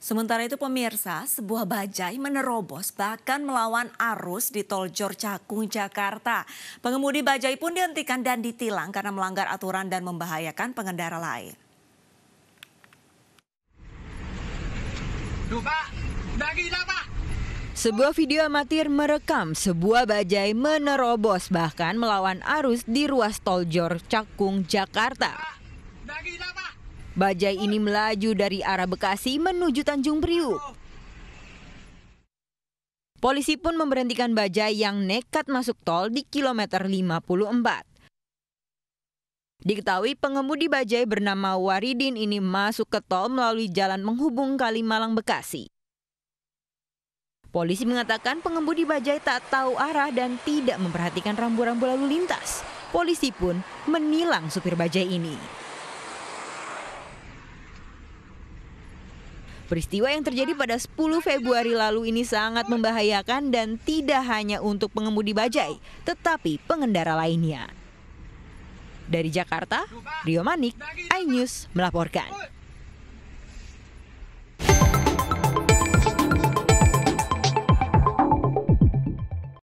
Sementara itu pemirsa, sebuah bajai menerobos bahkan melawan arus di tol Jor Cakung, Jakarta. Pengemudi bajai pun dihentikan dan ditilang karena melanggar aturan dan membahayakan pengendara lain. Duh, Pak. Dagi, Pak. Sebuah video amatir merekam sebuah bajai menerobos bahkan melawan arus di ruas tol Jor Cakung, Jakarta. Pak. Bajai ini melaju dari arah Bekasi menuju Tanjung Priuk. Polisi pun memberhentikan bajai yang nekat masuk tol di kilometer 54. Diketahui pengemudi bajai bernama Waridin ini masuk ke tol melalui jalan menghubung Kalimalang Bekasi. Polisi mengatakan pengemudi bajai tak tahu arah dan tidak memperhatikan rambu-rambu lalu lintas. Polisi pun menilang supir bajai ini. Peristiwa yang terjadi pada 10 Februari lalu ini sangat membahayakan dan tidak hanya untuk pengemudi bajai, tetapi pengendara lainnya. Dari Jakarta, Rio Manik, iNews melaporkan.